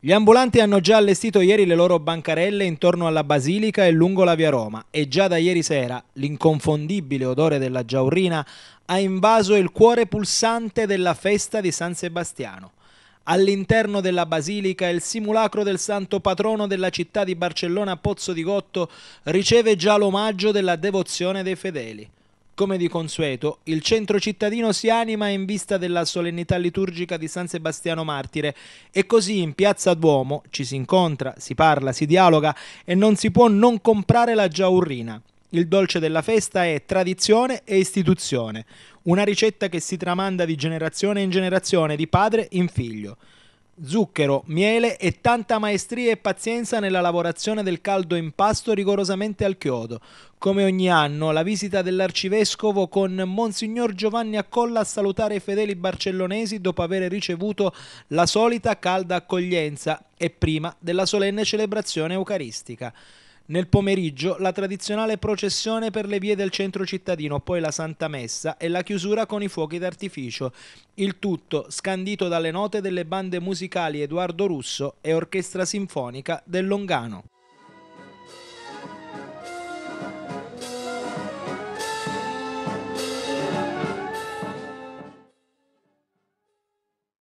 Gli ambulanti hanno già allestito ieri le loro bancarelle intorno alla Basilica e lungo la via Roma e già da ieri sera l'inconfondibile odore della giaurina ha invaso il cuore pulsante della festa di San Sebastiano. All'interno della basilica il simulacro del santo patrono della città di Barcellona Pozzo di Gotto riceve già l'omaggio della devozione dei fedeli. Come di consueto, il centro cittadino si anima in vista della solennità liturgica di San Sebastiano Martire e così in Piazza Duomo ci si incontra, si parla, si dialoga e non si può non comprare la giaurrina. Il dolce della festa è tradizione e istituzione, una ricetta che si tramanda di generazione in generazione, di padre in figlio zucchero, miele e tanta maestria e pazienza nella lavorazione del caldo impasto rigorosamente al chiodo. Come ogni anno, la visita dell'arcivescovo con Monsignor Giovanni Accolla a salutare i fedeli barcellonesi dopo aver ricevuto la solita calda accoglienza e prima della solenne celebrazione eucaristica. Nel pomeriggio la tradizionale processione per le vie del centro cittadino, poi la Santa Messa e la chiusura con i fuochi d'artificio. Il tutto scandito dalle note delle bande musicali Edoardo Russo e Orchestra Sinfonica del Longano.